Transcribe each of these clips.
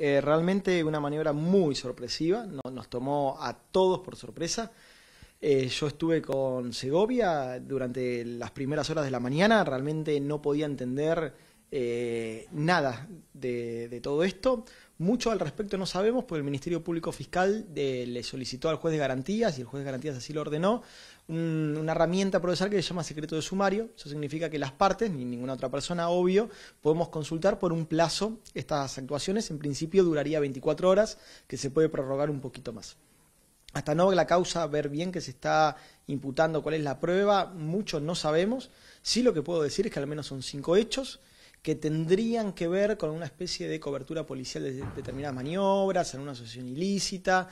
Eh, realmente una maniobra muy sorpresiva, nos tomó a todos por sorpresa. Eh, yo estuve con Segovia durante las primeras horas de la mañana, realmente no podía entender eh, nada de, todo esto. Mucho al respecto no sabemos, porque el Ministerio Público Fiscal eh, le solicitó al juez de garantías, y el juez de garantías así lo ordenó, una herramienta procesal que se llama secreto de sumario. Eso significa que las partes, ni ninguna otra persona, obvio, podemos consultar por un plazo estas actuaciones. En principio duraría 24 horas, que se puede prorrogar un poquito más hasta no la causa ver bien que se está imputando, cuál es la prueba, mucho no sabemos. Sí lo que puedo decir es que al menos son cinco hechos, que tendrían que ver con una especie de cobertura policial de determinadas maniobras, en una asociación ilícita,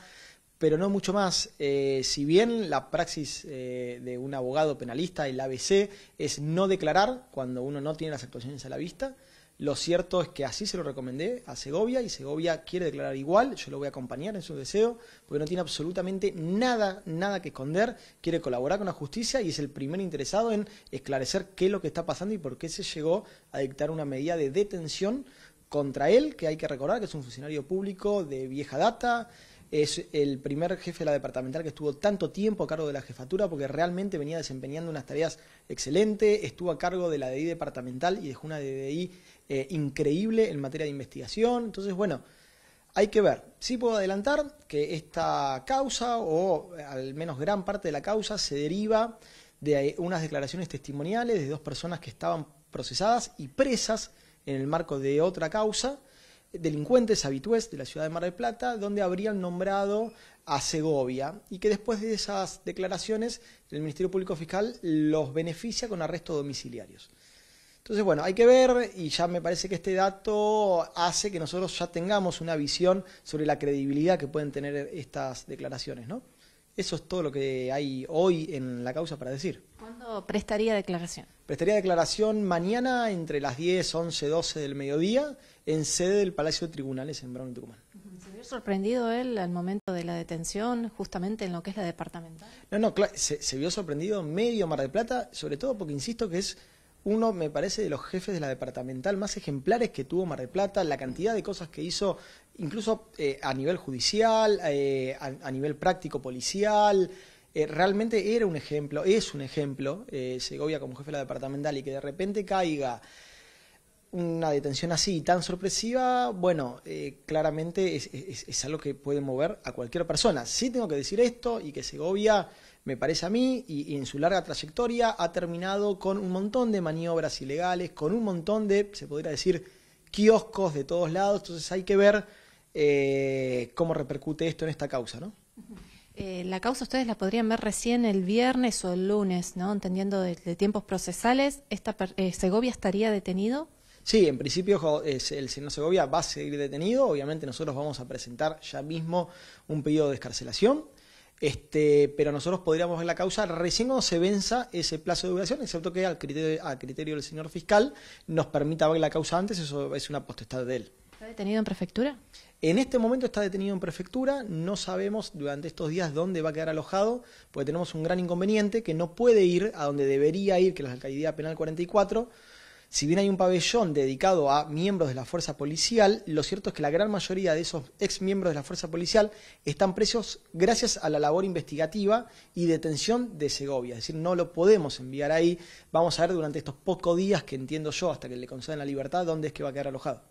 pero no mucho más. Eh, si bien la praxis eh, de un abogado penalista, el ABC, es no declarar cuando uno no tiene las actuaciones a la vista, lo cierto es que así se lo recomendé a Segovia y Segovia quiere declarar igual, yo lo voy a acompañar en su deseo, porque no tiene absolutamente nada, nada que esconder, quiere colaborar con la justicia y es el primer interesado en esclarecer qué es lo que está pasando y por qué se llegó a dictar una medida de detención contra él, que hay que recordar que es un funcionario público de vieja data, es el primer jefe de la departamental que estuvo tanto tiempo a cargo de la jefatura porque realmente venía desempeñando unas tareas excelentes, estuvo a cargo de la DDI departamental y dejó una DDI eh, increíble en materia de investigación. Entonces, bueno, hay que ver. Sí puedo adelantar que esta causa, o eh, al menos gran parte de la causa, se deriva de eh, unas declaraciones testimoniales de dos personas que estaban procesadas y presas en el marco de otra causa delincuentes habitués de la ciudad de Mar del Plata, donde habrían nombrado a Segovia y que después de esas declaraciones el Ministerio Público Fiscal los beneficia con arrestos domiciliarios. Entonces, bueno, hay que ver y ya me parece que este dato hace que nosotros ya tengamos una visión sobre la credibilidad que pueden tener estas declaraciones, ¿no? Eso es todo lo que hay hoy en la causa para decir prestaría declaración? Prestaría declaración mañana entre las 10, 11, 12 del mediodía en sede del Palacio de Tribunales en Brown, Tucumán. ¿Se vio sorprendido él al momento de la detención, justamente en lo que es la departamental? No, no, se, vio sorprendido medio Mar de Plata, sobre todo porque insisto que es uno, me parece, de los jefes de la departamental más ejemplares que tuvo Mar del Plata, la cantidad de cosas que hizo, incluso eh, a nivel judicial, eh, a nivel práctico policial. Eh, realmente era un ejemplo, es un ejemplo, eh, Segovia como jefe de la departamental y que de repente caiga una detención así tan sorpresiva, bueno, eh, claramente es, algo que puede mover a cualquier persona. Sí tengo que decir esto y que Segovia, me parece a mí, y, en su larga trayectoria ha terminado con un montón de maniobras ilegales, con un montón de, se podría decir, kioscos de todos lados, entonces hay que ver cómo repercute esto en esta causa, ¿no? Eh, la causa ustedes la podrían ver recién el viernes o el lunes, ¿no? Entendiendo de, tiempos procesales, esta eh, ¿Segovia estaría detenido? Sí, en principio el señor Segovia va a seguir detenido. Obviamente nosotros vamos a presentar ya mismo un pedido de descarcelación. Este, pero nosotros podríamos ver la causa recién cuando se venza ese plazo de duración, excepto que al criterio, al criterio del señor fiscal nos permita ver la causa antes, eso es una potestad de él. ¿Está detenido en prefectura? En este momento está detenido en prefectura, no sabemos durante estos días dónde va a quedar alojado, porque tenemos un gran inconveniente que no puede ir a donde debería ir, que es la alcaldía penal 44. Si bien hay un pabellón dedicado a miembros de la fuerza policial, lo cierto es que la gran mayoría de esos ex miembros de la fuerza policial están presos gracias a la labor investigativa y detención de Segovia. Es decir, no lo podemos enviar ahí. Vamos a ver durante estos pocos días que entiendo yo, hasta que le concedan la libertad, dónde es que va a quedar alojado.